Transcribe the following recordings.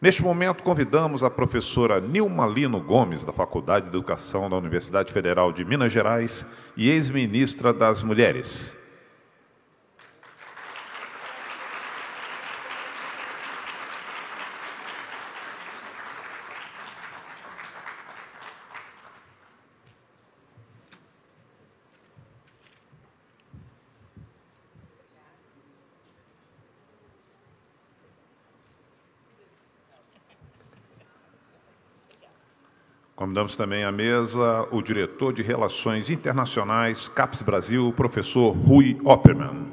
Neste momento, convidamos a professora Nilma Lino Gomes, da Faculdade de Educação da Universidade Federal de Minas Gerais e ex-ministra das Mulheres. Convidamos também à mesa o diretor de Relações Internacionais, CAPES Brasil, professor Rui Opperman.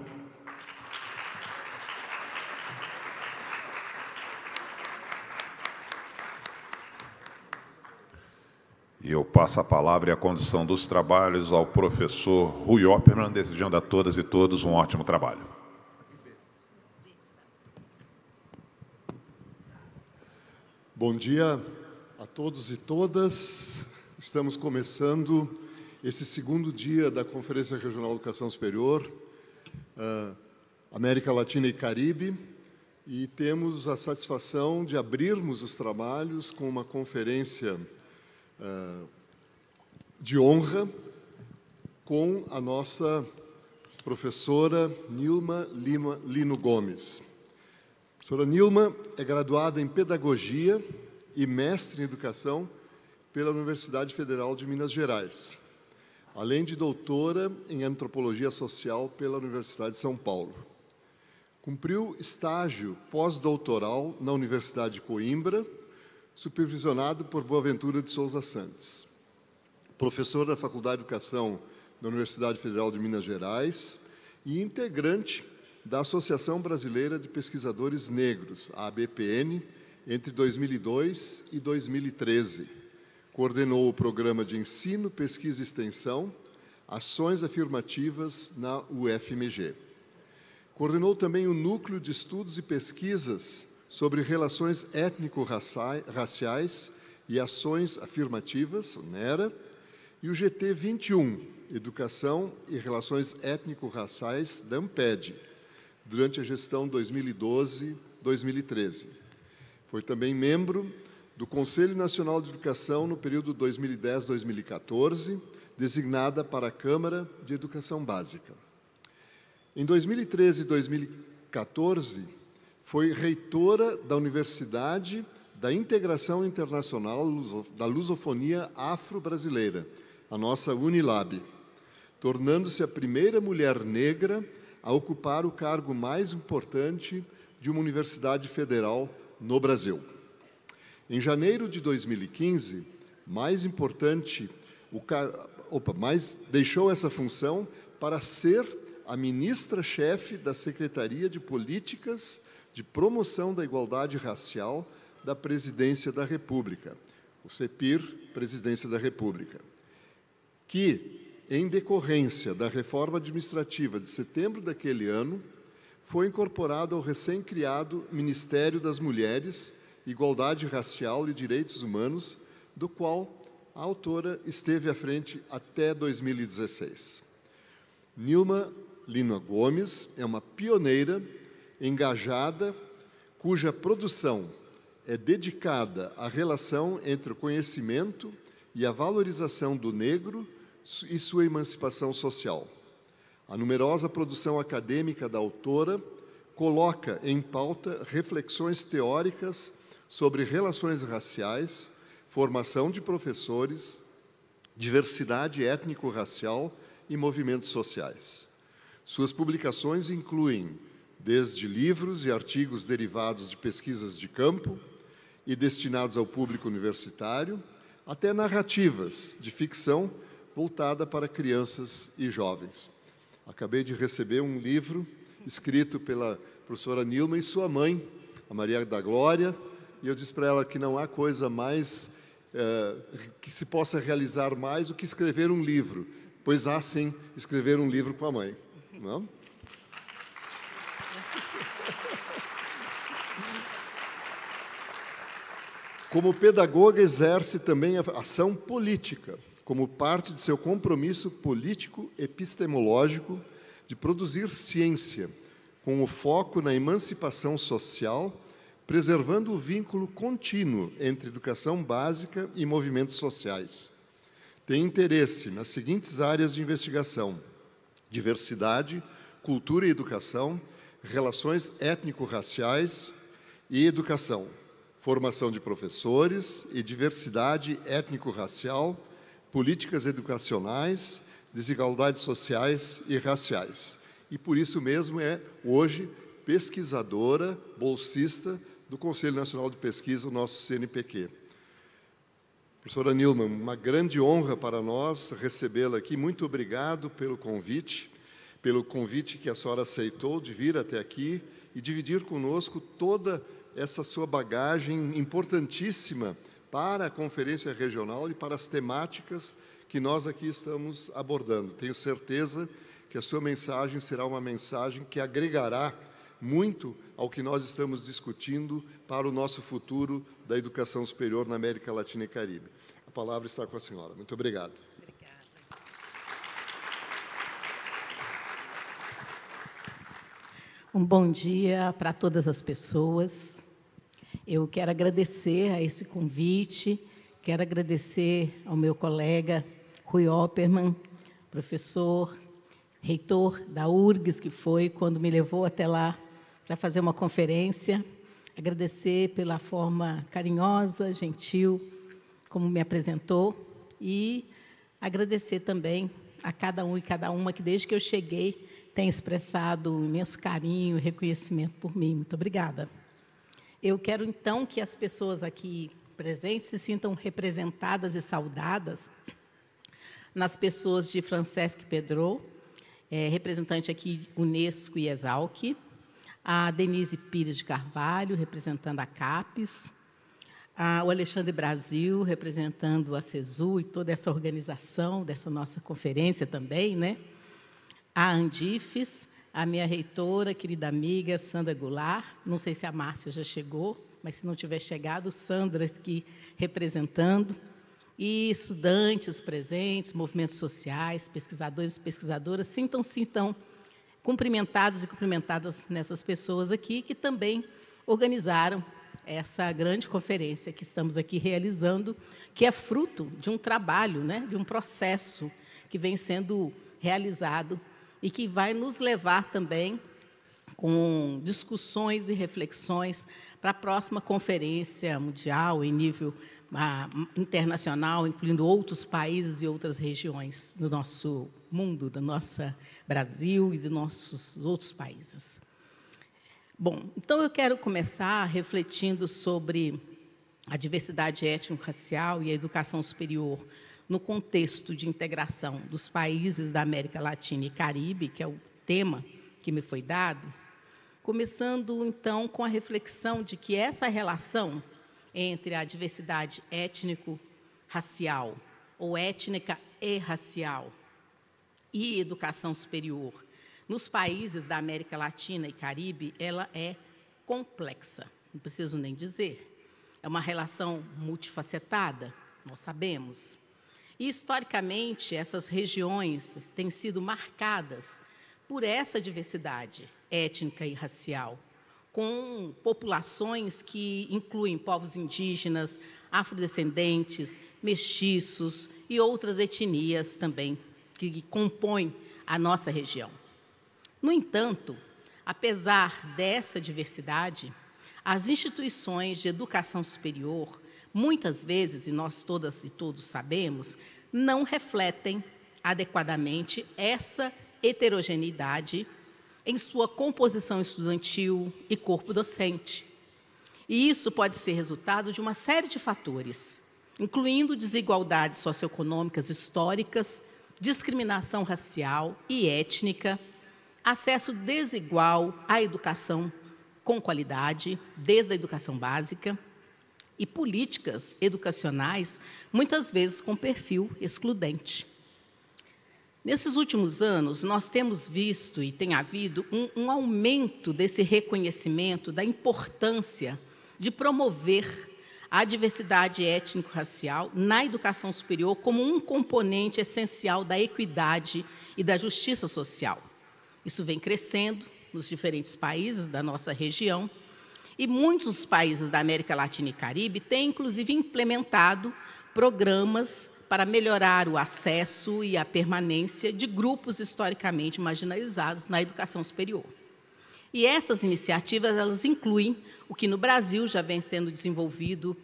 E eu passo a palavra e a condução dos trabalhos ao professor Rui Opperman, desejando a todas e todos um ótimo trabalho. Bom dia, todos e todas. Estamos começando esse segundo dia da Conferência Regional de Educação Superior, uh, América Latina e Caribe, e temos a satisfação de abrirmos os trabalhos com uma conferência uh, de honra com a nossa professora Nilma Lima, Lino Gomes. A professora Nilma é graduada em Pedagogia e mestre em educação pela Universidade Federal de Minas Gerais, além de doutora em antropologia social pela Universidade de São Paulo. Cumpriu estágio pós-doutoral na Universidade de Coimbra, supervisionado por Boaventura de Souza Santos. Professor da Faculdade de Educação da Universidade Federal de Minas Gerais e integrante da Associação Brasileira de Pesquisadores Negros, a ABPN, entre 2002 e 2013. Coordenou o programa de ensino, pesquisa e extensão, ações afirmativas na UFMG. Coordenou também o Núcleo de Estudos e Pesquisas sobre Relações Étnico-Raciais e Ações Afirmativas, o NERA, e o GT 21, Educação e Relações Étnico-Raciais, da AMPED, durante a gestão 2012-2013. Foi também membro do Conselho Nacional de Educação no período 2010-2014, designada para a Câmara de Educação Básica. Em 2013 e 2014, foi reitora da Universidade da Integração Internacional da Lusofonia Afro-Brasileira, a nossa Unilab, tornando-se a primeira mulher negra a ocupar o cargo mais importante de uma universidade federal no Brasil. Em janeiro de 2015, mais importante, o, opa, mais deixou essa função para ser a ministra-chefe da Secretaria de Políticas de Promoção da Igualdade Racial da Presidência da República, o CEPIR, Presidência da República, que, em decorrência da reforma administrativa de setembro daquele ano, foi incorporado ao recém-criado Ministério das Mulheres, Igualdade Racial e Direitos Humanos, do qual a autora esteve à frente até 2016. Nilma Lina Gomes é uma pioneira engajada cuja produção é dedicada à relação entre o conhecimento e a valorização do negro e sua emancipação social. A numerosa produção acadêmica da autora coloca em pauta reflexões teóricas sobre relações raciais, formação de professores, diversidade étnico-racial e movimentos sociais. Suas publicações incluem desde livros e artigos derivados de pesquisas de campo e destinados ao público universitário, até narrativas de ficção voltada para crianças e jovens. Acabei de receber um livro escrito pela professora Nilma e sua mãe, a Maria da Glória, e eu disse para ela que não há coisa mais eh, que se possa realizar mais do que escrever um livro, pois há sim escrever um livro com a mãe, não? Como pedagoga exerce também a ação política como parte de seu compromisso político epistemológico de produzir ciência com o foco na emancipação social, preservando o vínculo contínuo entre educação básica e movimentos sociais. Tem interesse nas seguintes áreas de investigação: diversidade, cultura e educação, relações étnico-raciais e educação, formação de professores e diversidade étnico-racial políticas educacionais, desigualdades sociais e raciais. E por isso mesmo é hoje pesquisadora, bolsista do Conselho Nacional de Pesquisa, o nosso CNPq. Professora Nilma uma grande honra para nós recebê-la aqui. Muito obrigado pelo convite, pelo convite que a senhora aceitou de vir até aqui e dividir conosco toda essa sua bagagem importantíssima para a conferência regional e para as temáticas que nós aqui estamos abordando. Tenho certeza que a sua mensagem será uma mensagem que agregará muito ao que nós estamos discutindo para o nosso futuro da educação superior na América Latina e Caribe. A palavra está com a senhora. Muito obrigado. Obrigada. Um bom dia para todas as pessoas. Eu quero agradecer a esse convite, quero agradecer ao meu colega Rui Opperman, professor, reitor da URGS, que foi quando me levou até lá para fazer uma conferência. Agradecer pela forma carinhosa, gentil, como me apresentou. E agradecer também a cada um e cada uma que, desde que eu cheguei, tem expressado um imenso carinho e reconhecimento por mim. Muito obrigada. Eu quero então que as pessoas aqui presentes se sintam representadas e saudadas nas pessoas de Francesc Pedro, é, representante aqui Unesco e Exalc, a Denise Pires de Carvalho, representando a CAPES, a, o Alexandre Brasil, representando a CESU e toda essa organização dessa nossa conferência também, né? a Andifes, a minha reitora, querida amiga Sandra Goulart. Não sei se a Márcia já chegou, mas se não tiver chegado, Sandra aqui representando. E estudantes presentes, movimentos sociais, pesquisadores e pesquisadoras, sintam-se, então, cumprimentados e cumprimentadas nessas pessoas aqui, que também organizaram essa grande conferência que estamos aqui realizando, que é fruto de um trabalho, né, de um processo que vem sendo realizado e que vai nos levar também com discussões e reflexões para a próxima conferência mundial em nível ah, internacional, incluindo outros países e outras regiões do nosso mundo, do nosso Brasil e dos nossos outros países. Bom, então eu quero começar refletindo sobre a diversidade étnico-racial e a educação superior no contexto de integração dos países da América Latina e Caribe, que é o tema que me foi dado, começando então com a reflexão de que essa relação entre a diversidade étnico-racial ou étnica e racial e educação superior nos países da América Latina e Caribe, ela é complexa, não preciso nem dizer. É uma relação multifacetada, nós sabemos. E, historicamente, essas regiões têm sido marcadas por essa diversidade étnica e racial, com populações que incluem povos indígenas, afrodescendentes, mestiços e outras etnias também que compõem a nossa região. No entanto, apesar dessa diversidade, as instituições de educação superior muitas vezes, e nós todas e todos sabemos, não refletem adequadamente essa heterogeneidade em sua composição estudantil e corpo docente. E isso pode ser resultado de uma série de fatores, incluindo desigualdades socioeconômicas históricas, discriminação racial e étnica, acesso desigual à educação com qualidade, desde a educação básica, e políticas educacionais, muitas vezes com perfil excludente. Nesses últimos anos, nós temos visto e tem havido um, um aumento desse reconhecimento da importância de promover a diversidade étnico-racial na educação superior como um componente essencial da equidade e da justiça social. Isso vem crescendo nos diferentes países da nossa região e muitos países da América Latina e Caribe têm, inclusive, implementado programas para melhorar o acesso e a permanência de grupos historicamente marginalizados na educação superior. E essas iniciativas elas incluem o que no Brasil já vem sendo desenvolvido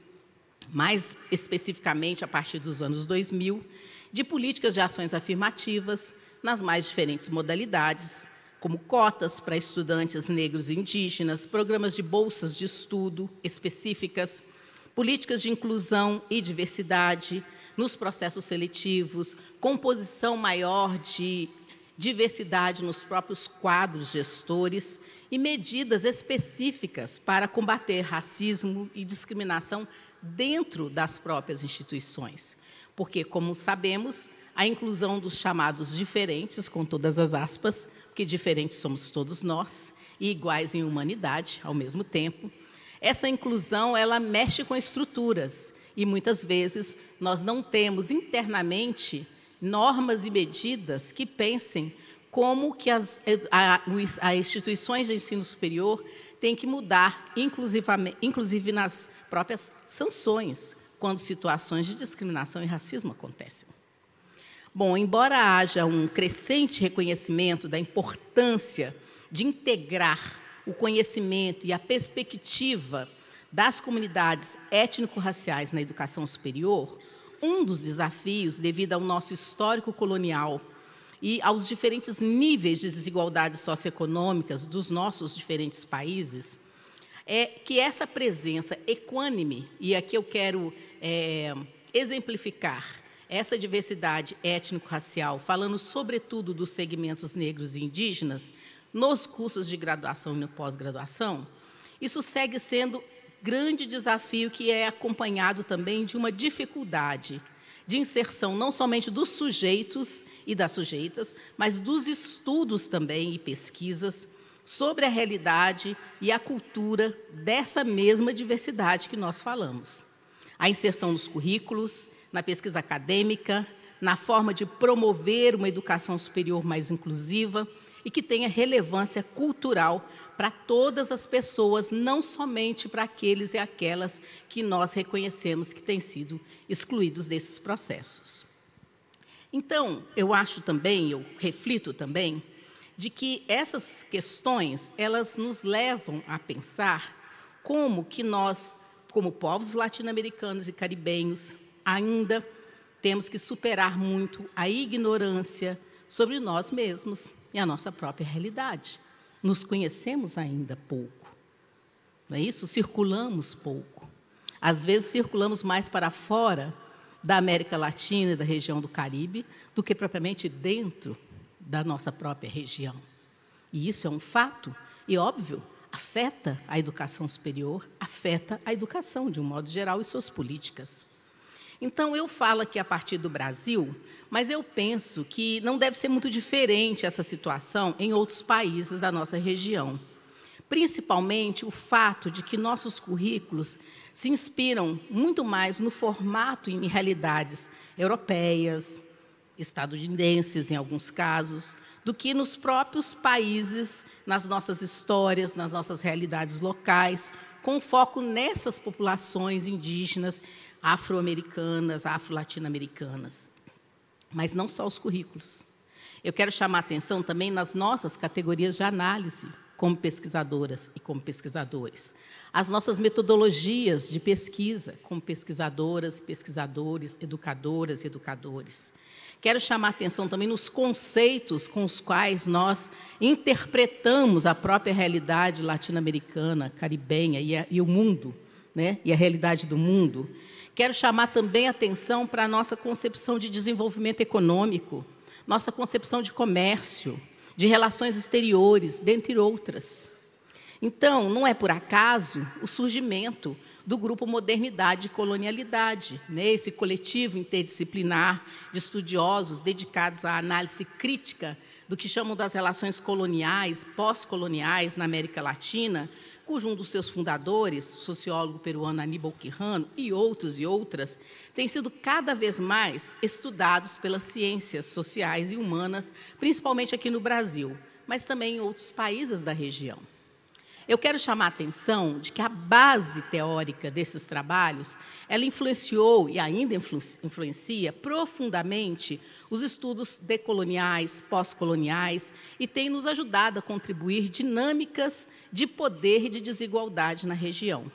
mais especificamente a partir dos anos 2000, de políticas de ações afirmativas nas mais diferentes modalidades, como cotas para estudantes negros e indígenas, programas de bolsas de estudo específicas, políticas de inclusão e diversidade nos processos seletivos, composição maior de diversidade nos próprios quadros gestores e medidas específicas para combater racismo e discriminação dentro das próprias instituições. Porque, como sabemos, a inclusão dos chamados diferentes, com todas as aspas, que diferentes somos todos nós e iguais em humanidade ao mesmo tempo, essa inclusão ela mexe com estruturas e muitas vezes nós não temos internamente normas e medidas que pensem como que as a, a instituições de ensino superior têm que mudar, inclusive nas próprias sanções, quando situações de discriminação e racismo acontecem. Bom, embora haja um crescente reconhecimento da importância de integrar o conhecimento e a perspectiva das comunidades étnico-raciais na educação superior, um dos desafios, devido ao nosso histórico colonial e aos diferentes níveis de desigualdades socioeconômicas dos nossos diferentes países, é que essa presença equânime, e aqui eu quero é, exemplificar, essa diversidade étnico-racial, falando sobretudo dos segmentos negros e indígenas, nos cursos de graduação e pós-graduação, isso segue sendo grande desafio que é acompanhado também de uma dificuldade de inserção não somente dos sujeitos e das sujeitas, mas dos estudos também e pesquisas sobre a realidade e a cultura dessa mesma diversidade que nós falamos. A inserção nos currículos, na pesquisa acadêmica, na forma de promover uma educação superior mais inclusiva e que tenha relevância cultural para todas as pessoas, não somente para aqueles e aquelas que nós reconhecemos que têm sido excluídos desses processos. Então, eu acho também, eu reflito também, de que essas questões, elas nos levam a pensar como que nós, como povos latino-americanos e caribenhos, ainda temos que superar muito a ignorância sobre nós mesmos e a nossa própria realidade. Nos conhecemos ainda pouco. Não é isso? Circulamos pouco. Às vezes circulamos mais para fora da América Latina e da região do Caribe do que propriamente dentro da nossa própria região. E isso é um fato e óbvio, afeta a educação superior, afeta a educação de um modo geral e suas políticas. Então, eu falo aqui a partir do Brasil, mas eu penso que não deve ser muito diferente essa situação em outros países da nossa região. Principalmente o fato de que nossos currículos se inspiram muito mais no formato e em realidades europeias, estadunidenses, em alguns casos, do que nos próprios países, nas nossas histórias, nas nossas realidades locais, com foco nessas populações indígenas, afro-americanas, afro-latino-americanas. Mas não só os currículos. Eu quero chamar atenção também nas nossas categorias de análise, como pesquisadoras e como pesquisadores. As nossas metodologias de pesquisa, como pesquisadoras, pesquisadores, educadoras e educadores. Quero chamar atenção também nos conceitos com os quais nós interpretamos a própria realidade latino-americana, caribenha e, a, e o mundo né, e a realidade do mundo, quero chamar também atenção para a nossa concepção de desenvolvimento econômico, nossa concepção de comércio, de relações exteriores, dentre outras. Então, não é por acaso o surgimento do grupo Modernidade e Colonialidade, né? esse coletivo interdisciplinar de estudiosos dedicados à análise crítica do que chamam das relações coloniais, pós-coloniais na América Latina, cujo um dos seus fundadores, sociólogo peruano Aníbal Quirrano, e outros e outras, têm sido cada vez mais estudados pelas ciências sociais e humanas, principalmente aqui no Brasil, mas também em outros países da região. Eu quero chamar a atenção de que a base teórica desses trabalhos, ela influenciou e ainda influencia profundamente os estudos decoloniais, pós-coloniais e tem nos ajudado a contribuir dinâmicas de poder e de desigualdade na região.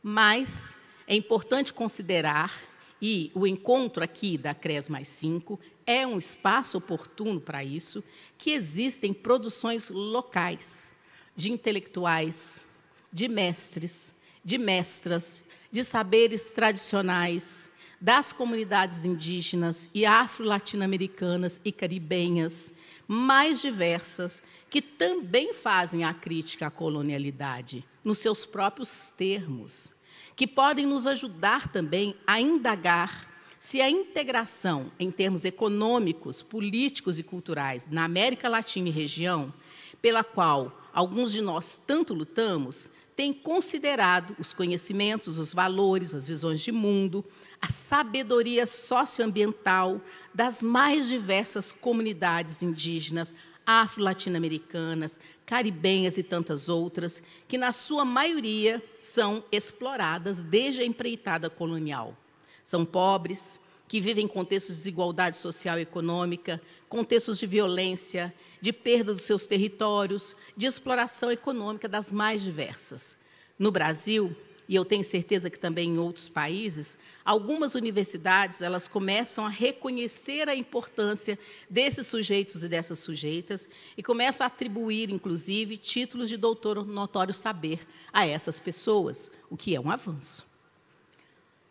Mas é importante considerar e o encontro aqui da CRES mais 5 é um espaço oportuno para isso, que existem produções locais de intelectuais, de mestres, de mestras, de saberes tradicionais das comunidades indígenas e afro-latino-americanas e caribenhas mais diversas que também fazem a crítica à colonialidade nos seus próprios termos, que podem nos ajudar também a indagar se a integração em termos econômicos, políticos e culturais na América Latina e região, pela qual alguns de nós tanto lutamos, tem considerado os conhecimentos, os valores, as visões de mundo, a sabedoria socioambiental das mais diversas comunidades indígenas, afro-latino-americanas, caribenhas e tantas outras, que na sua maioria são exploradas desde a empreitada colonial. São pobres, que vivem em contextos de desigualdade social e econômica, contextos de violência, de perda dos seus territórios, de exploração econômica das mais diversas. No Brasil, e eu tenho certeza que também em outros países, algumas universidades elas começam a reconhecer a importância desses sujeitos e dessas sujeitas e começam a atribuir, inclusive, títulos de doutor notório saber a essas pessoas, o que é um avanço.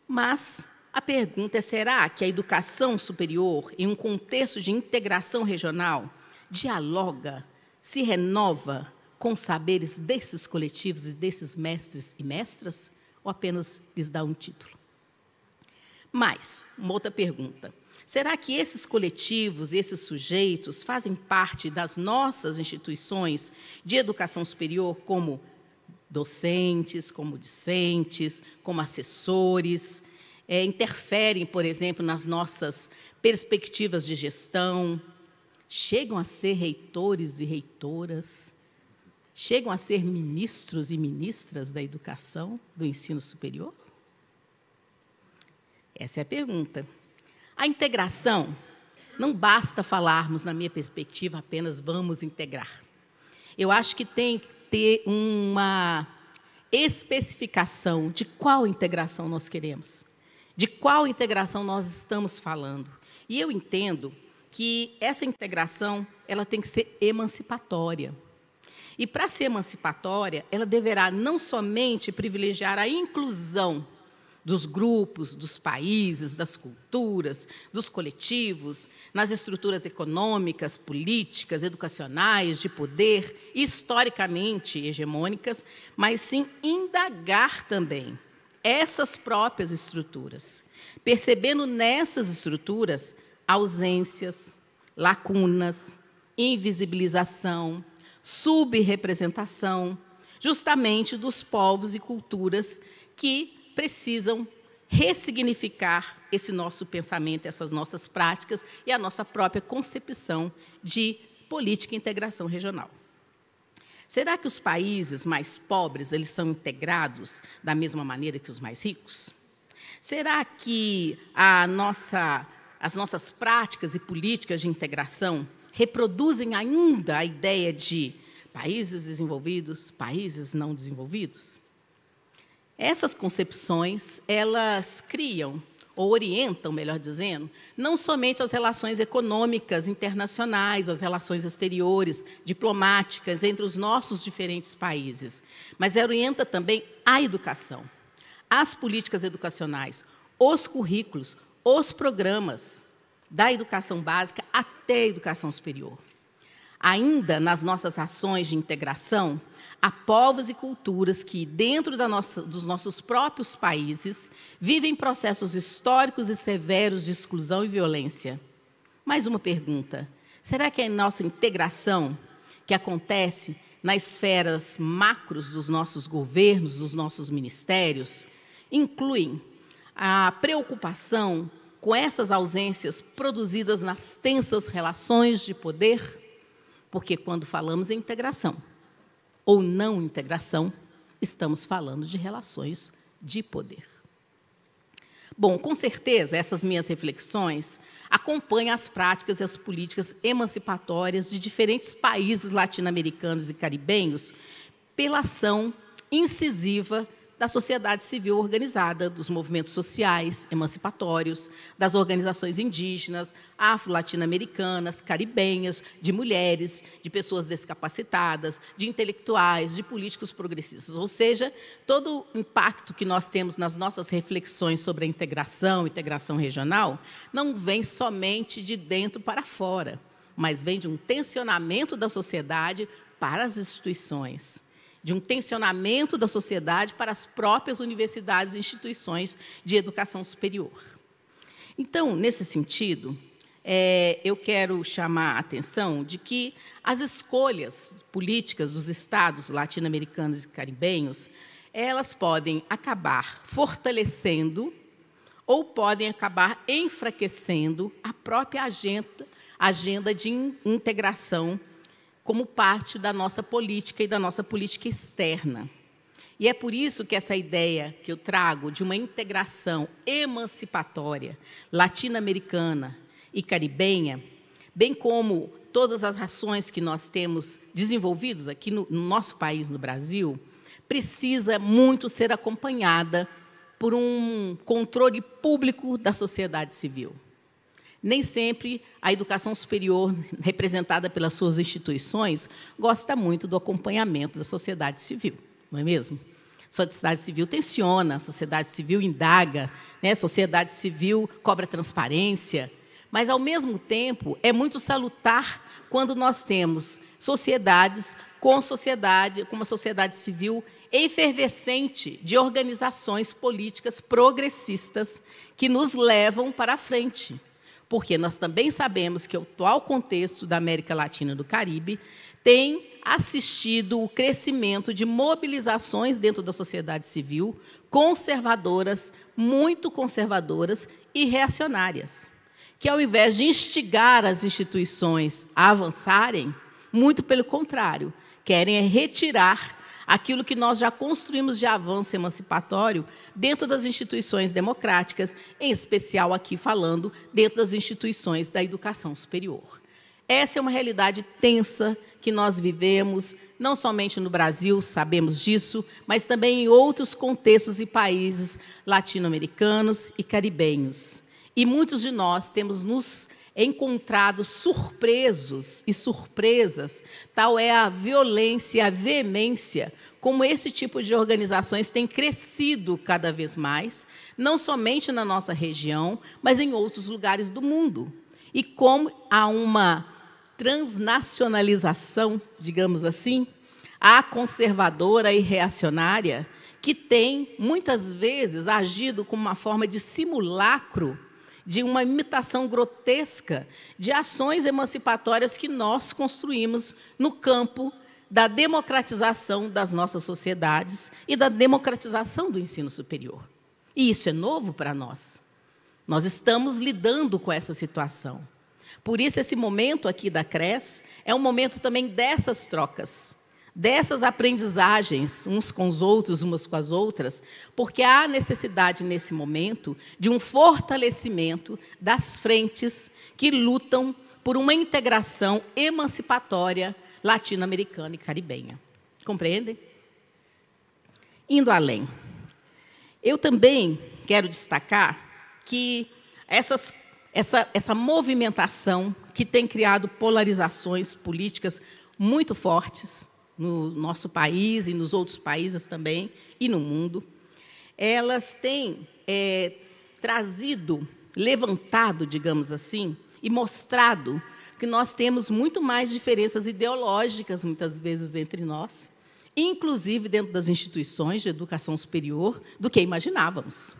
Mas a pergunta é: será que a educação superior, em um contexto de integração regional, dialoga, se renova com os saberes desses coletivos e desses mestres e mestras, ou apenas lhes dá um título? Mas, uma outra pergunta. Será que esses coletivos, esses sujeitos, fazem parte das nossas instituições de educação superior como docentes, como discentes, como assessores? É, interferem, por exemplo, nas nossas perspectivas de gestão? chegam a ser reitores e reitoras, chegam a ser ministros e ministras da educação, do ensino superior? Essa é a pergunta. A integração, não basta falarmos, na minha perspectiva, apenas vamos integrar. Eu acho que tem que ter uma especificação de qual integração nós queremos, de qual integração nós estamos falando. E eu entendo que essa integração ela tem que ser emancipatória. E para ser emancipatória, ela deverá não somente privilegiar a inclusão dos grupos, dos países, das culturas, dos coletivos, nas estruturas econômicas, políticas, educacionais, de poder, historicamente hegemônicas, mas sim indagar também essas próprias estruturas, percebendo nessas estruturas ausências, lacunas, invisibilização, subrepresentação, justamente dos povos e culturas que precisam ressignificar esse nosso pensamento, essas nossas práticas e a nossa própria concepção de política e integração regional. Será que os países mais pobres eles são integrados da mesma maneira que os mais ricos? Será que a nossa as nossas práticas e políticas de integração reproduzem ainda a ideia de países desenvolvidos, países não desenvolvidos? Essas concepções, elas criam ou orientam, melhor dizendo, não somente as relações econômicas internacionais, as relações exteriores, diplomáticas entre os nossos diferentes países, mas orienta também a educação, as políticas educacionais, os currículos, os programas da educação básica até a educação superior. Ainda nas nossas ações de integração, há povos e culturas que, dentro nossa, dos nossos próprios países, vivem processos históricos e severos de exclusão e violência. Mais uma pergunta: será que a é nossa integração, que acontece nas esferas macros dos nossos governos, dos nossos ministérios, incluem a preocupação com essas ausências produzidas nas tensas relações de poder, porque quando falamos em integração ou não integração, estamos falando de relações de poder. Bom, com certeza, essas minhas reflexões acompanham as práticas e as políticas emancipatórias de diferentes países latino-americanos e caribenhos pela ação incisiva da sociedade civil organizada, dos movimentos sociais, emancipatórios, das organizações indígenas, afro-latino-americanas, caribenhas, de mulheres, de pessoas descapacitadas, de intelectuais, de políticos progressistas. Ou seja, todo o impacto que nós temos nas nossas reflexões sobre a integração, integração regional, não vem somente de dentro para fora, mas vem de um tensionamento da sociedade para as instituições de um tensionamento da sociedade para as próprias universidades e instituições de educação superior. Então, nesse sentido, é, eu quero chamar a atenção de que as escolhas políticas dos estados latino-americanos e caribenhos elas podem acabar fortalecendo ou podem acabar enfraquecendo a própria agenda, agenda de integração como parte da nossa política e da nossa política externa. E é por isso que essa ideia que eu trago de uma integração emancipatória latino-americana e caribenha, bem como todas as ações que nós temos desenvolvidos aqui no nosso país, no Brasil, precisa muito ser acompanhada por um controle público da sociedade civil. Nem sempre a educação superior, representada pelas suas instituições, gosta muito do acompanhamento da sociedade civil, não é mesmo? A sociedade civil tensiona, a sociedade civil indaga, né? a sociedade civil cobra transparência, mas, ao mesmo tempo, é muito salutar quando nós temos sociedades com sociedade, com uma sociedade civil efervescente de organizações políticas progressistas que nos levam para a frente porque nós também sabemos que o atual contexto da América Latina e do Caribe tem assistido o crescimento de mobilizações dentro da sociedade civil conservadoras, muito conservadoras e reacionárias, que ao invés de instigar as instituições a avançarem, muito pelo contrário, querem é retirar aquilo que nós já construímos de avanço emancipatório dentro das instituições democráticas, em especial aqui falando dentro das instituições da educação superior. Essa é uma realidade tensa que nós vivemos, não somente no Brasil, sabemos disso, mas também em outros contextos e países latino-americanos e caribenhos. E muitos de nós temos nos encontrados surpresos e surpresas, tal é a violência e a veemência como esse tipo de organizações tem crescido cada vez mais, não somente na nossa região, mas em outros lugares do mundo. E como há uma transnacionalização, digamos assim, a conservadora e reacionária, que tem muitas vezes agido como uma forma de simulacro de uma imitação grotesca de ações emancipatórias que nós construímos no campo da democratização das nossas sociedades e da democratização do ensino superior. E isso é novo para nós. Nós estamos lidando com essa situação. Por isso, esse momento aqui da CRES é um momento também dessas trocas dessas aprendizagens uns com os outros, umas com as outras, porque há necessidade nesse momento de um fortalecimento das frentes que lutam por uma integração emancipatória latino-americana e caribenha. Compreendem? Indo além, eu também quero destacar que essas, essa, essa movimentação que tem criado polarizações políticas muito fortes, no nosso país e nos outros países também, e no mundo, elas têm é, trazido, levantado, digamos assim, e mostrado que nós temos muito mais diferenças ideológicas, muitas vezes, entre nós, inclusive dentro das instituições de educação superior, do que imaginávamos.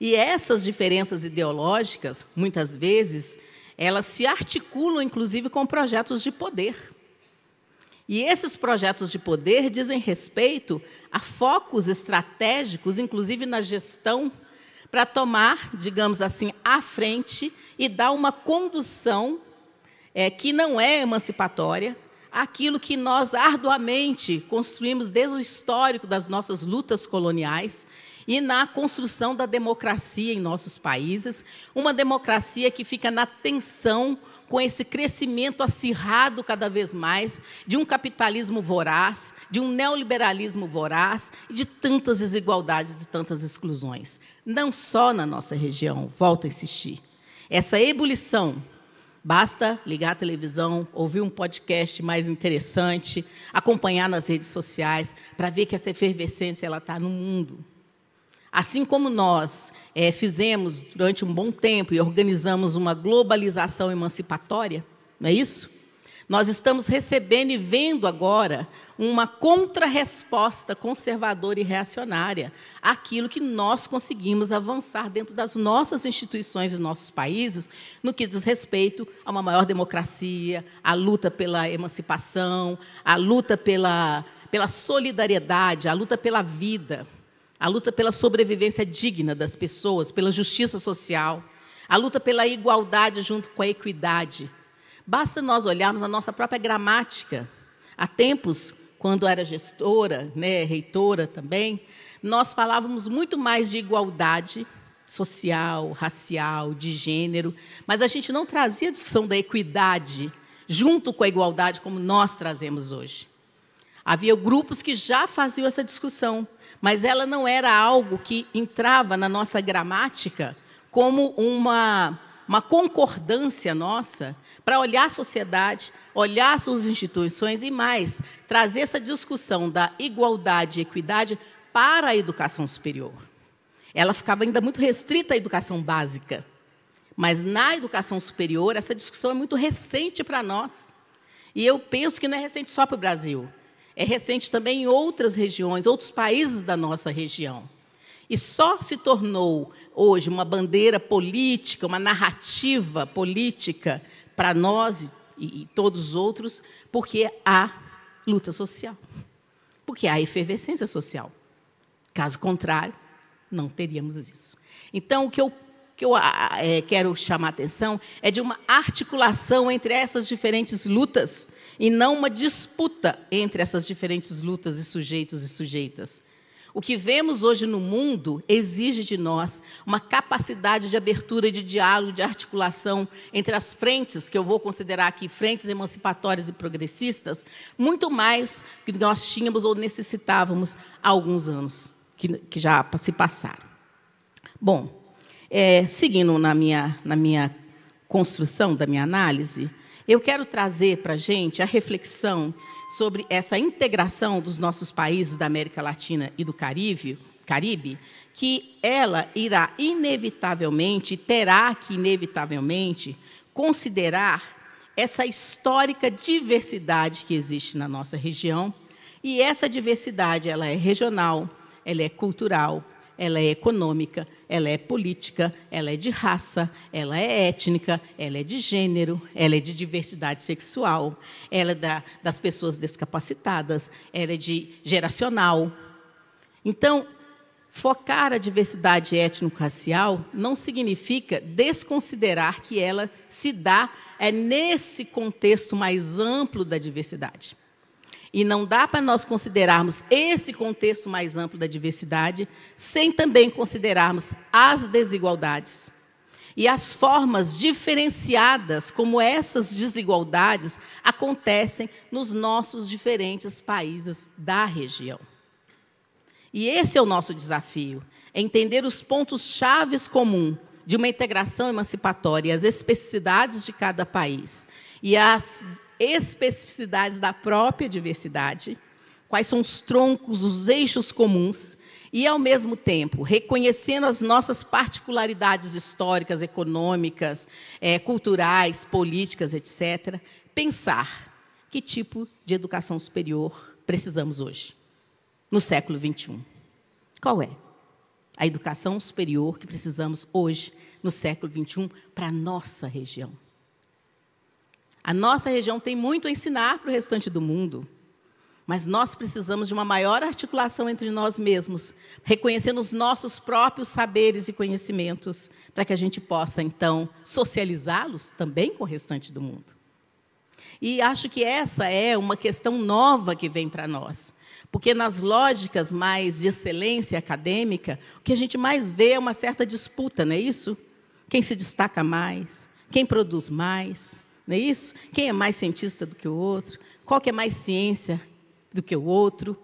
E essas diferenças ideológicas, muitas vezes, elas se articulam, inclusive, com projetos de poder. E esses projetos de poder dizem respeito a focos estratégicos, inclusive na gestão, para tomar, digamos assim, à frente e dar uma condução é, que não é emancipatória, aquilo que nós arduamente construímos desde o histórico das nossas lutas coloniais e na construção da democracia em nossos países, uma democracia que fica na tensão com esse crescimento acirrado cada vez mais de um capitalismo voraz, de um neoliberalismo voraz e de tantas desigualdades e tantas exclusões. Não só na nossa região, volto a insistir. Essa ebulição Basta ligar a televisão, ouvir um podcast mais interessante, acompanhar nas redes sociais, para ver que essa efervescência está no mundo. Assim como nós é, fizemos durante um bom tempo e organizamos uma globalização emancipatória, não é isso? Nós estamos recebendo e vendo agora uma contrarresposta conservadora e reacionária àquilo que nós conseguimos avançar dentro das nossas instituições e nossos países no que diz respeito a uma maior democracia, à luta pela emancipação, à luta pela, pela solidariedade, à luta pela vida a luta pela sobrevivência digna das pessoas, pela justiça social, a luta pela igualdade junto com a equidade. Basta nós olharmos a nossa própria gramática. Há tempos, quando era gestora, né, reitora também, nós falávamos muito mais de igualdade social, racial, de gênero, mas a gente não trazia a discussão da equidade junto com a igualdade como nós trazemos hoje. Havia grupos que já faziam essa discussão, mas ela não era algo que entrava na nossa gramática como uma, uma concordância nossa para olhar a sociedade, olhar suas instituições e mais, trazer essa discussão da igualdade e equidade para a educação superior. Ela ficava ainda muito restrita à educação básica. Mas na educação superior, essa discussão é muito recente para nós. E eu penso que não é recente só para o Brasil é recente também em outras regiões, outros países da nossa região. E só se tornou hoje uma bandeira política, uma narrativa política para nós e, e todos os outros, porque há luta social, porque há efervescência social. Caso contrário, não teríamos isso. Então, o que eu que eu é, quero chamar a atenção é de uma articulação entre essas diferentes lutas e não uma disputa entre essas diferentes lutas e sujeitos e sujeitas. O que vemos hoje no mundo exige de nós uma capacidade de abertura, de diálogo, de articulação entre as frentes, que eu vou considerar aqui frentes emancipatórias e progressistas, muito mais que nós tínhamos ou necessitávamos há alguns anos que, que já se passaram. Bom, é, seguindo na minha, na minha construção, da minha análise, eu quero trazer para a gente a reflexão sobre essa integração dos nossos países da América Latina e do Caribe, Caribe, que ela irá inevitavelmente, terá que inevitavelmente considerar essa histórica diversidade que existe na nossa região. E essa diversidade, ela é regional, ela é cultural, ela é econômica, ela é política, ela é de raça, ela é étnica, ela é de gênero, ela é de diversidade sexual, ela é da, das pessoas descapacitadas, ela é de geracional. Então, focar a diversidade étnico-racial não significa desconsiderar que ela se dá é nesse contexto mais amplo da diversidade. E não dá para nós considerarmos esse contexto mais amplo da diversidade sem também considerarmos as desigualdades. E as formas diferenciadas como essas desigualdades acontecem nos nossos diferentes países da região. E esse é o nosso desafio: é entender os pontos chaves comuns de uma integração emancipatória, as especificidades de cada país e as especificidades da própria diversidade, quais são os troncos, os eixos comuns, e, ao mesmo tempo, reconhecendo as nossas particularidades históricas, econômicas, é, culturais, políticas, etc., pensar que tipo de educação superior precisamos hoje, no século XXI. Qual é a educação superior que precisamos hoje, no século XXI, para a nossa região? A nossa região tem muito a ensinar para o restante do mundo, mas nós precisamos de uma maior articulação entre nós mesmos, reconhecendo os nossos próprios saberes e conhecimentos, para que a gente possa, então, socializá-los também com o restante do mundo. E acho que essa é uma questão nova que vem para nós. Porque nas lógicas mais de excelência acadêmica, o que a gente mais vê é uma certa disputa, não é isso? Quem se destaca mais? Quem produz mais? Não é isso? Quem é mais cientista do que o outro? Qual que é mais ciência do que o outro?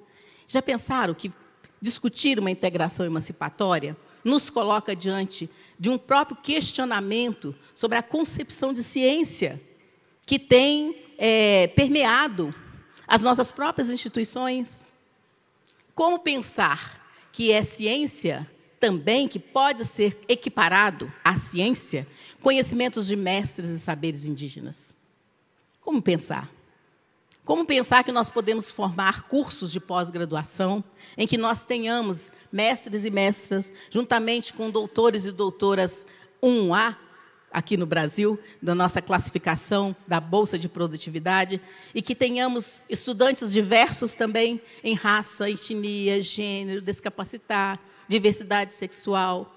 Já pensaram que discutir uma integração emancipatória nos coloca diante de um próprio questionamento sobre a concepção de ciência que tem é, permeado as nossas próprias instituições? Como pensar que é ciência também, que pode ser equiparado à ciência, conhecimentos de mestres e saberes indígenas. Como pensar? Como pensar que nós podemos formar cursos de pós-graduação em que nós tenhamos mestres e mestras, juntamente com doutores e doutoras 1A, aqui no Brasil, da nossa classificação da Bolsa de Produtividade, e que tenhamos estudantes diversos também em raça, etnia, gênero, descapacitar, diversidade sexual,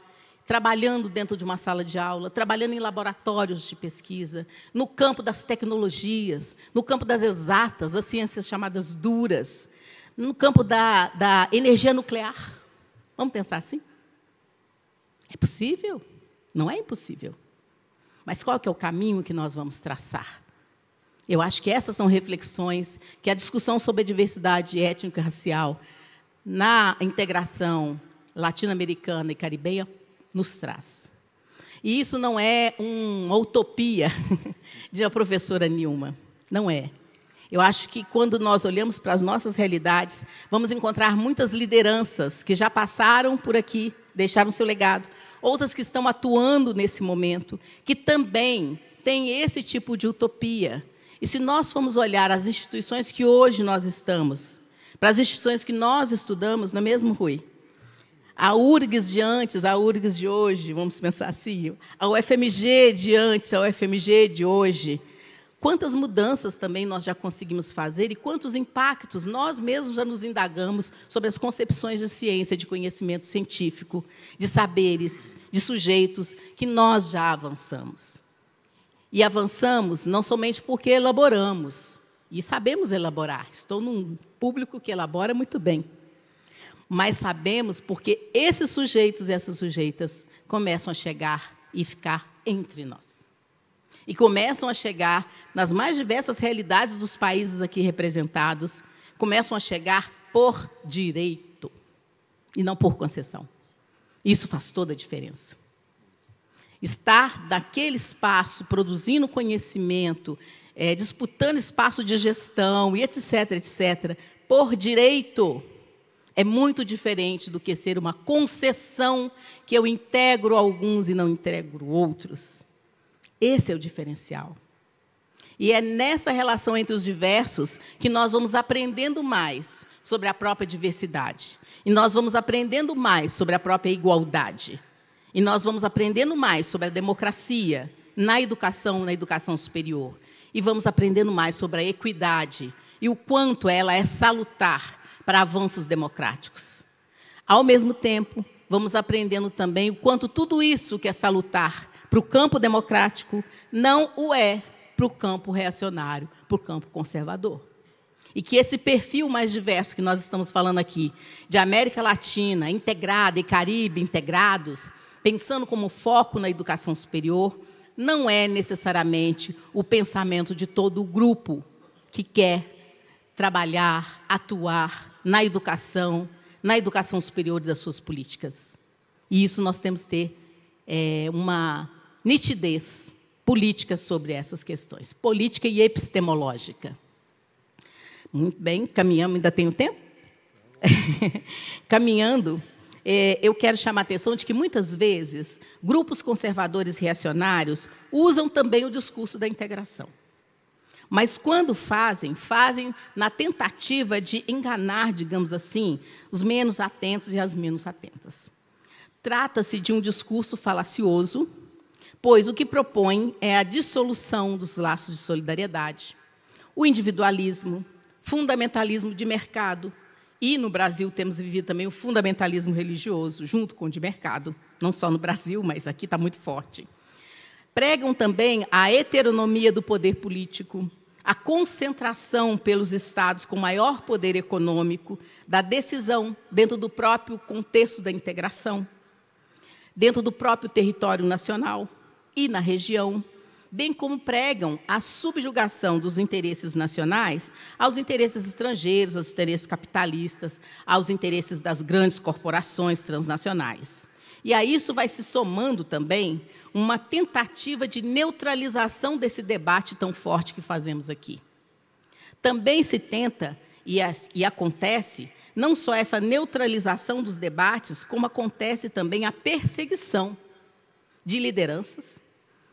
trabalhando dentro de uma sala de aula, trabalhando em laboratórios de pesquisa, no campo das tecnologias, no campo das exatas, das ciências chamadas duras, no campo da, da energia nuclear. Vamos pensar assim? É possível? Não é impossível. Mas qual que é o caminho que nós vamos traçar? Eu acho que essas são reflexões que a discussão sobre a diversidade étnico-racial na integração latino-americana e caribenha nos traz. E isso não é uma utopia de a professora Nilma, Não é. Eu acho que quando nós olhamos para as nossas realidades, vamos encontrar muitas lideranças que já passaram por aqui, deixaram seu legado, outras que estão atuando nesse momento, que também têm esse tipo de utopia. E se nós formos olhar as instituições que hoje nós estamos, para as instituições que nós estudamos, não é mesmo, Rui? A URGS de antes, a URGS de hoje, vamos pensar assim, a UFMG de antes, a UFMG de hoje. Quantas mudanças também nós já conseguimos fazer e quantos impactos nós mesmos já nos indagamos sobre as concepções de ciência, de conhecimento científico, de saberes, de sujeitos que nós já avançamos. E avançamos não somente porque elaboramos, e sabemos elaborar, estou num público que elabora muito bem mas sabemos porque esses sujeitos e essas sujeitas começam a chegar e ficar entre nós. E começam a chegar nas mais diversas realidades dos países aqui representados, começam a chegar por direito e não por concessão. Isso faz toda a diferença. Estar naquele espaço, produzindo conhecimento, é, disputando espaço de gestão e etc, etc, por direito é muito diferente do que ser uma concessão que eu integro alguns e não integro outros. Esse é o diferencial. E é nessa relação entre os diversos que nós vamos aprendendo mais sobre a própria diversidade. E nós vamos aprendendo mais sobre a própria igualdade. E nós vamos aprendendo mais sobre a democracia na educação, na educação superior. E vamos aprendendo mais sobre a equidade e o quanto ela é salutar para avanços democráticos. Ao mesmo tempo, vamos aprendendo também o quanto tudo isso que é salutar para o campo democrático não o é para o campo reacionário, para o campo conservador. E que esse perfil mais diverso que nós estamos falando aqui, de América Latina integrada e Caribe integrados, pensando como foco na educação superior, não é necessariamente o pensamento de todo o grupo que quer trabalhar, atuar na educação, na educação superior das suas políticas. E isso nós temos que ter é, uma nitidez política sobre essas questões, política e epistemológica. Muito bem, caminhamos, ainda tenho tempo? Caminhando, é, eu quero chamar a atenção de que muitas vezes grupos conservadores reacionários usam também o discurso da integração. Mas quando fazem, fazem na tentativa de enganar, digamos assim, os menos atentos e as menos atentas. Trata-se de um discurso falacioso, pois o que propõe é a dissolução dos laços de solidariedade, o individualismo, fundamentalismo de mercado, e no Brasil temos vivido também o fundamentalismo religioso, junto com o de mercado, não só no Brasil, mas aqui está muito forte. Pregam também a heteronomia do poder político, a concentração pelos estados com maior poder econômico da decisão dentro do próprio contexto da integração, dentro do próprio território nacional e na região, bem como pregam a subjugação dos interesses nacionais aos interesses estrangeiros, aos interesses capitalistas, aos interesses das grandes corporações transnacionais. E a isso vai se somando também uma tentativa de neutralização desse debate tão forte que fazemos aqui. Também se tenta, e, as, e acontece, não só essa neutralização dos debates, como acontece também a perseguição de lideranças,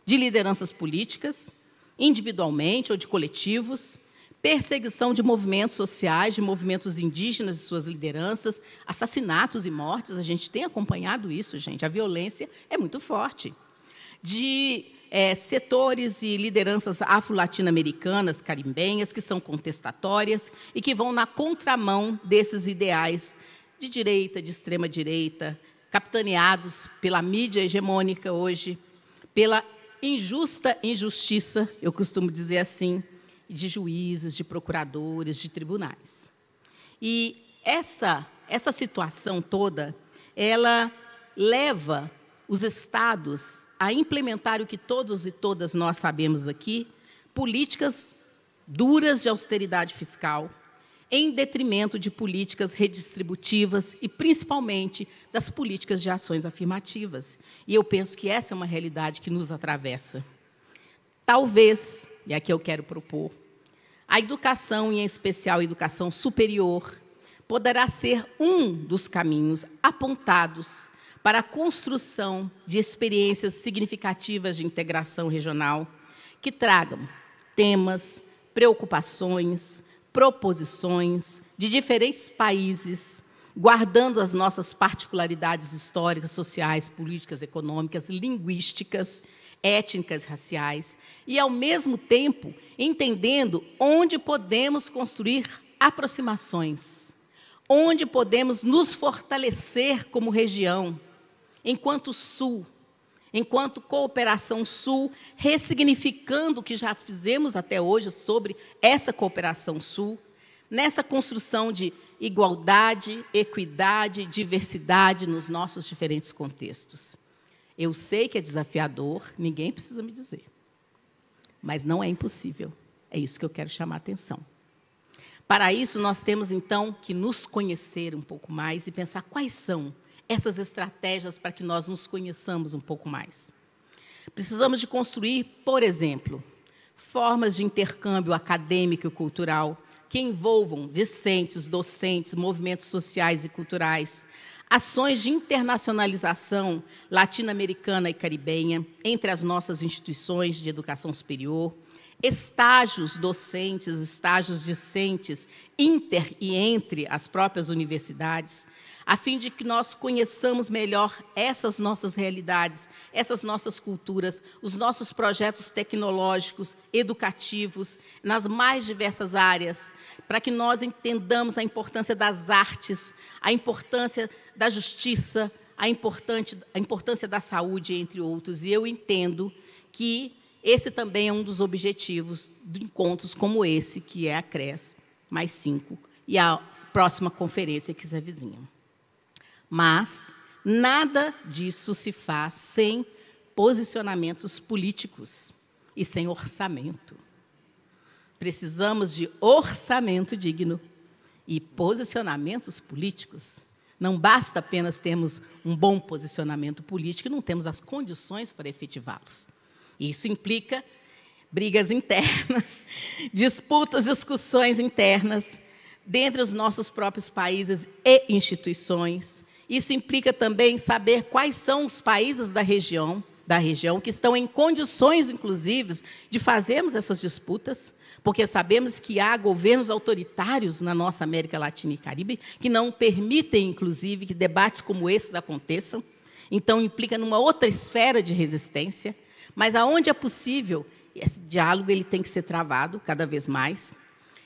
de lideranças políticas, individualmente ou de coletivos, perseguição de movimentos sociais, de movimentos indígenas e suas lideranças, assassinatos e mortes. A gente tem acompanhado isso, gente. A violência é muito forte. De é, setores e lideranças afro-latino-americanas, carimbenhas, que são contestatórias e que vão na contramão desses ideais de direita, de extrema-direita, capitaneados pela mídia hegemônica hoje, pela injusta injustiça, eu costumo dizer assim, de juízes, de procuradores, de tribunais. E essa, essa situação toda, ela leva os estados a implementar o que todos e todas nós sabemos aqui, políticas duras de austeridade fiscal, em detrimento de políticas redistributivas e, principalmente, das políticas de ações afirmativas. E eu penso que essa é uma realidade que nos atravessa. Talvez, e aqui eu quero propor, a educação, em especial a educação superior, poderá ser um dos caminhos apontados para a construção de experiências significativas de integração regional que tragam temas, preocupações, proposições de diferentes países, guardando as nossas particularidades históricas, sociais, políticas, econômicas, linguísticas étnicas, raciais, e, ao mesmo tempo, entendendo onde podemos construir aproximações, onde podemos nos fortalecer como região, enquanto Sul, enquanto cooperação Sul, ressignificando o que já fizemos até hoje sobre essa cooperação Sul, nessa construção de igualdade, equidade, diversidade nos nossos diferentes contextos. Eu sei que é desafiador, ninguém precisa me dizer. Mas não é impossível. É isso que eu quero chamar a atenção. Para isso, nós temos então que nos conhecer um pouco mais e pensar quais são essas estratégias para que nós nos conheçamos um pouco mais. Precisamos de construir, por exemplo, formas de intercâmbio acadêmico e cultural que envolvam discentes, docentes, movimentos sociais e culturais, ações de internacionalização latino-americana e caribenha entre as nossas instituições de educação superior, estágios docentes, estágios discentes inter e entre as próprias universidades, a fim de que nós conheçamos melhor essas nossas realidades, essas nossas culturas, os nossos projetos tecnológicos, educativos, nas mais diversas áreas, para que nós entendamos a importância das artes, a importância da justiça, a, importante, a importância da saúde, entre outros. E eu entendo que esse também é um dos objetivos de encontros como esse, que é a CRES mais cinco, e a próxima conferência que se é avizinha. Mas nada disso se faz sem posicionamentos políticos e sem orçamento. Precisamos de orçamento digno e posicionamentos políticos. Não basta apenas termos um bom posicionamento político e não temos as condições para efetivá-los. Isso implica brigas internas, disputas, discussões internas dentre os nossos próprios países e instituições, isso implica também saber quais são os países da região, da região que estão em condições, inclusive, de fazermos essas disputas, porque sabemos que há governos autoritários na nossa América Latina e Caribe que não permitem, inclusive, que debates como esses aconteçam. Então, implica numa outra esfera de resistência. Mas, aonde é possível, esse diálogo ele tem que ser travado cada vez mais.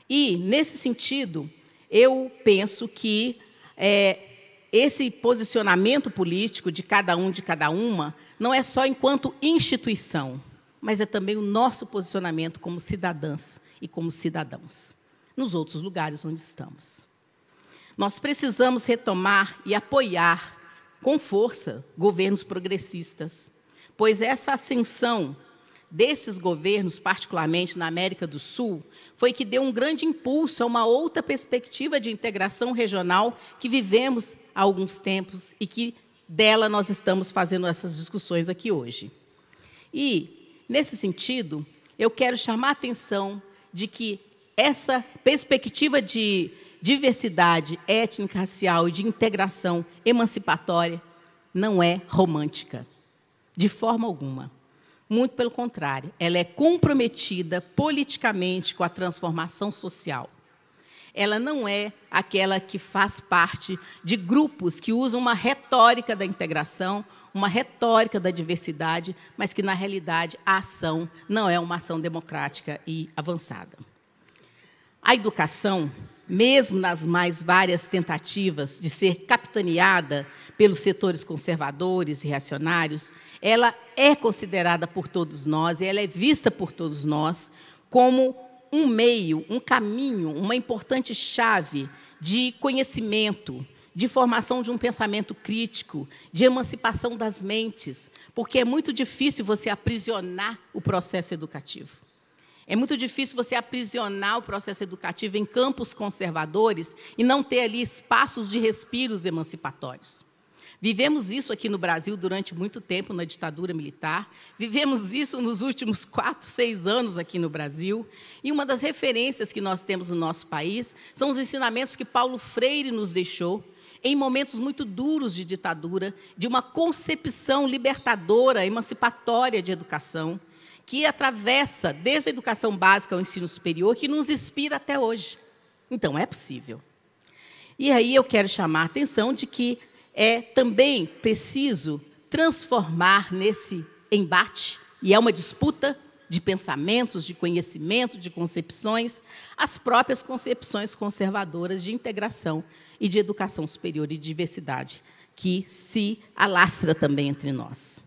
E, nesse sentido, eu penso que é, esse posicionamento político de cada um, de cada uma, não é só enquanto instituição, mas é também o nosso posicionamento como cidadãs e como cidadãos, nos outros lugares onde estamos. Nós precisamos retomar e apoiar com força governos progressistas, pois essa ascensão desses governos, particularmente na América do Sul, foi que deu um grande impulso a uma outra perspectiva de integração regional que vivemos há alguns tempos e que dela nós estamos fazendo essas discussões aqui hoje. E, nesse sentido, eu quero chamar a atenção de que essa perspectiva de diversidade étnica, racial e de integração emancipatória não é romântica, de forma alguma. Muito pelo contrário, ela é comprometida politicamente com a transformação social. Ela não é aquela que faz parte de grupos que usam uma retórica da integração, uma retórica da diversidade, mas que, na realidade, a ação não é uma ação democrática e avançada. A educação mesmo nas mais várias tentativas de ser capitaneada pelos setores conservadores e reacionários, ela é considerada por todos nós e ela é vista por todos nós como um meio, um caminho, uma importante chave de conhecimento, de formação de um pensamento crítico, de emancipação das mentes, porque é muito difícil você aprisionar o processo educativo. É muito difícil você aprisionar o processo educativo em campos conservadores e não ter ali espaços de respiros emancipatórios. Vivemos isso aqui no Brasil durante muito tempo, na ditadura militar. Vivemos isso nos últimos quatro, seis anos aqui no Brasil. E uma das referências que nós temos no nosso país são os ensinamentos que Paulo Freire nos deixou em momentos muito duros de ditadura, de uma concepção libertadora, emancipatória de educação que atravessa desde a educação básica ao ensino superior, que nos inspira até hoje. Então, é possível. E aí eu quero chamar a atenção de que é também preciso transformar nesse embate, e é uma disputa de pensamentos, de conhecimento, de concepções, as próprias concepções conservadoras de integração e de educação superior e diversidade, que se alastra também entre nós.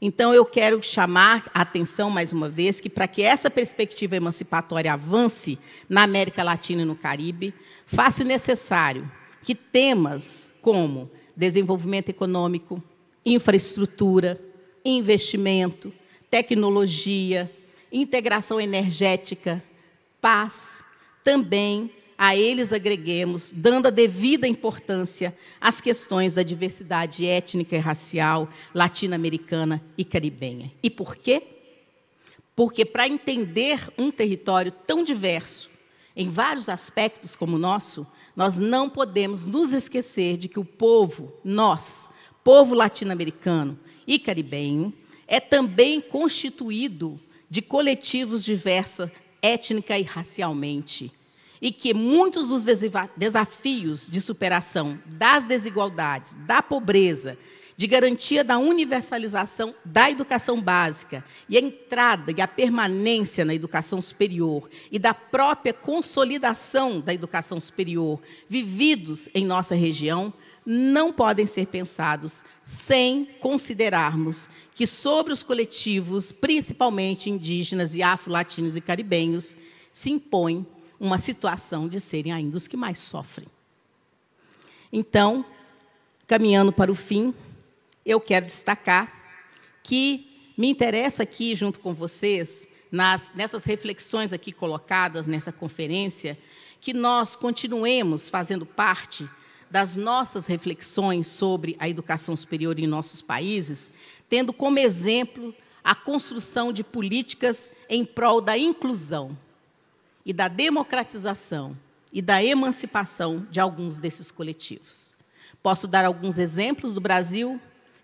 Então, eu quero chamar a atenção, mais uma vez, que para que essa perspectiva emancipatória avance na América Latina e no Caribe, faça necessário que temas como desenvolvimento econômico, infraestrutura, investimento, tecnologia, integração energética, paz, também a eles agreguemos, dando a devida importância às questões da diversidade étnica e racial latino-americana e caribenha. E por quê? Porque para entender um território tão diverso, em vários aspectos como o nosso, nós não podemos nos esquecer de que o povo, nós, povo latino-americano e caribenho, é também constituído de coletivos diversos étnica e racialmente e que muitos dos desafios de superação das desigualdades, da pobreza, de garantia da universalização da educação básica e a entrada e a permanência na educação superior e da própria consolidação da educação superior vividos em nossa região não podem ser pensados sem considerarmos que sobre os coletivos, principalmente indígenas e afro-latinos e caribenhos, se impõe uma situação de serem ainda os que mais sofrem. Então, caminhando para o fim, eu quero destacar que me interessa aqui, junto com vocês, nas, nessas reflexões aqui colocadas nessa conferência, que nós continuemos fazendo parte das nossas reflexões sobre a educação superior em nossos países, tendo como exemplo a construção de políticas em prol da inclusão, e da democratização e da emancipação de alguns desses coletivos. Posso dar alguns exemplos do Brasil.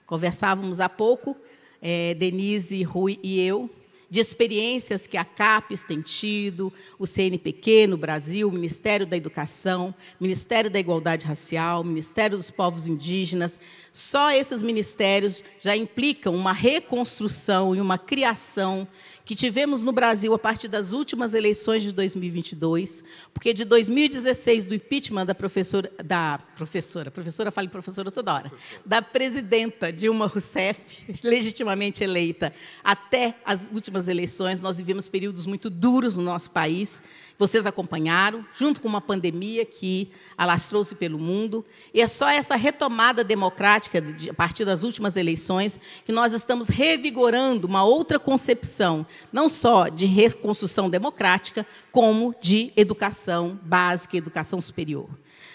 Conversávamos há pouco, é, Denise, Rui e eu, de experiências que a CAPES tem tido, o CNPq no Brasil, o Ministério da Educação, Ministério da Igualdade Racial, Ministério dos Povos Indígenas. Só esses ministérios já implicam uma reconstrução e uma criação que tivemos no Brasil a partir das últimas eleições de 2022, porque de 2016 do impeachment da professora, da professora, professora fala professora toda hora, da presidenta Dilma Rousseff, legitimamente eleita, até as últimas eleições, nós vivemos períodos muito duros no nosso país vocês acompanharam, junto com uma pandemia que alastrou-se pelo mundo, e é só essa retomada democrática de, a partir das últimas eleições que nós estamos revigorando uma outra concepção, não só de reconstrução democrática, como de educação básica, educação superior.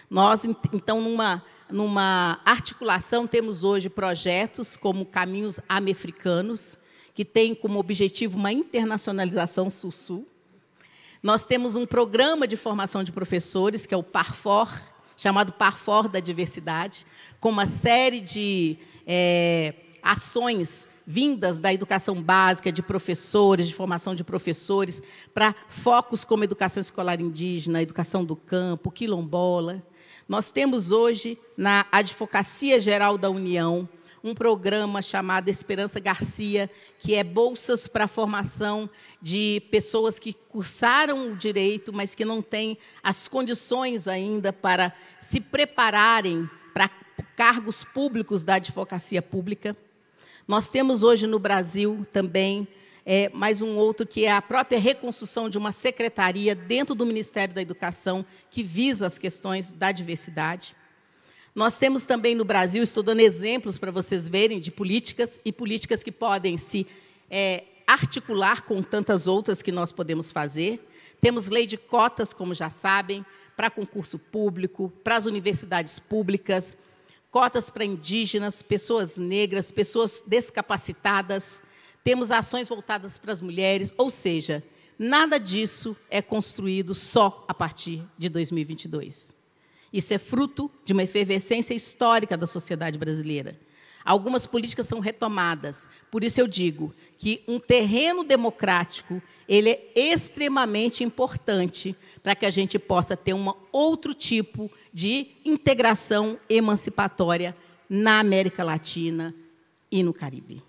Nós, então, numa numa articulação, temos hoje projetos como Caminhos Americanos, que tem como objetivo uma internacionalização sul-sul. Nós temos um programa de formação de professores, que é o PARFOR, chamado PARFOR da Diversidade, com uma série de é, ações vindas da educação básica, de professores, de formação de professores, para focos como educação escolar indígena, educação do campo, quilombola. Nós temos hoje, na Advocacia Geral da União, um programa chamado Esperança Garcia, que é bolsas para a formação de pessoas que cursaram o direito, mas que não têm as condições ainda para se prepararem para cargos públicos da advocacia pública. Nós temos hoje no Brasil também é, mais um outro que é a própria reconstrução de uma secretaria dentro do Ministério da Educação que visa as questões da diversidade. Nós temos também no Brasil, estou dando exemplos para vocês verem, de políticas e políticas que podem se é, articular com tantas outras que nós podemos fazer. Temos lei de cotas, como já sabem, para concurso público, para as universidades públicas, cotas para indígenas, pessoas negras, pessoas descapacitadas. Temos ações voltadas para as mulheres, ou seja, nada disso é construído só a partir de 2022. Isso é fruto de uma efervescência histórica da sociedade brasileira. Algumas políticas são retomadas. Por isso eu digo que um terreno democrático, ele é extremamente importante para que a gente possa ter um outro tipo de integração emancipatória na América Latina e no Caribe,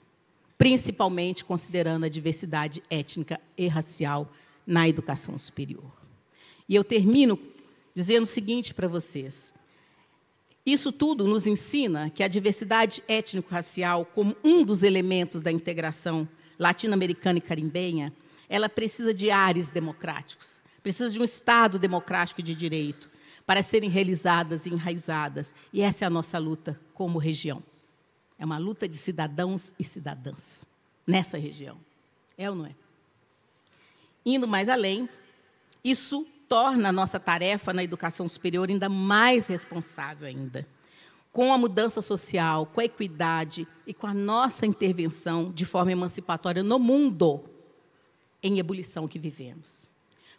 principalmente considerando a diversidade étnica e racial na educação superior. E eu termino dizendo o seguinte para vocês. Isso tudo nos ensina que a diversidade étnico-racial, como um dos elementos da integração latino-americana e carimbenha, ela precisa de ares democráticos, precisa de um Estado democrático e de direito para serem realizadas e enraizadas. E essa é a nossa luta como região. É uma luta de cidadãos e cidadãs nessa região. É ou não é? Indo mais além, isso torna a nossa tarefa na educação superior ainda mais responsável ainda. Com a mudança social, com a equidade e com a nossa intervenção de forma emancipatória no mundo em ebulição que vivemos.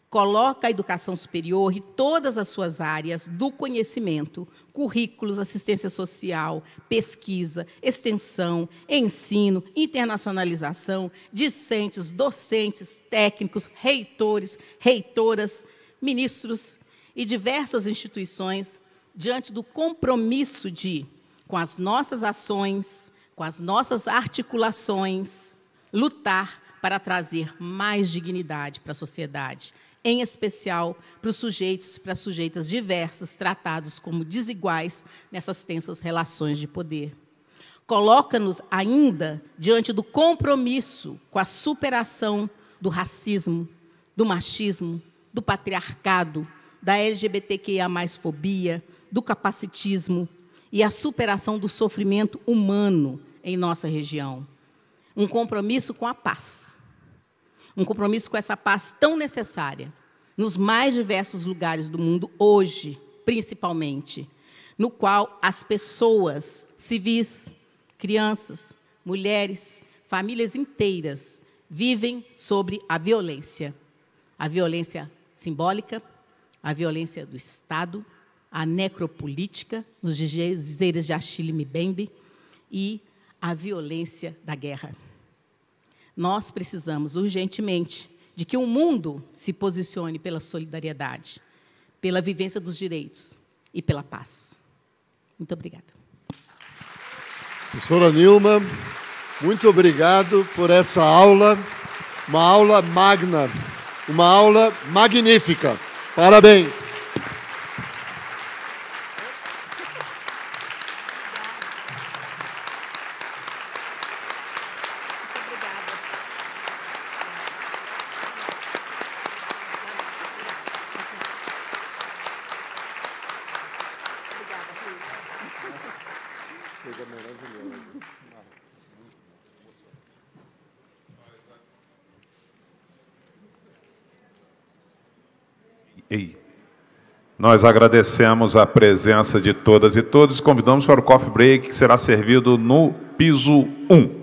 Coloca a educação superior e todas as suas áreas do conhecimento, currículos, assistência social, pesquisa, extensão, ensino, internacionalização, discentes, docentes, técnicos, reitores, reitoras, ministros e diversas instituições diante do compromisso de, com as nossas ações, com as nossas articulações, lutar para trazer mais dignidade para a sociedade, em especial para os sujeitos e para as sujeitas diversas, tratados como desiguais nessas tensas relações de poder. Coloca-nos ainda diante do compromisso com a superação do racismo, do machismo, do patriarcado, da LGBTQIA+, fobia, do capacitismo e a superação do sofrimento humano em nossa região. Um compromisso com a paz. Um compromisso com essa paz tão necessária nos mais diversos lugares do mundo hoje, principalmente, no qual as pessoas, civis, crianças, mulheres, famílias inteiras vivem sobre a violência, a violência simbólica, a violência do Estado, a necropolítica, nos dizeres de Achille Mbembe, e a violência da guerra. Nós precisamos urgentemente de que o mundo se posicione pela solidariedade, pela vivência dos direitos e pela paz. Muito obrigada. Professora Nilma, muito obrigado por essa aula, uma aula magna. Uma aula magnífica. Parabéns. Nós agradecemos a presença de todas e todos e convidamos para o coffee break que será servido no piso 1.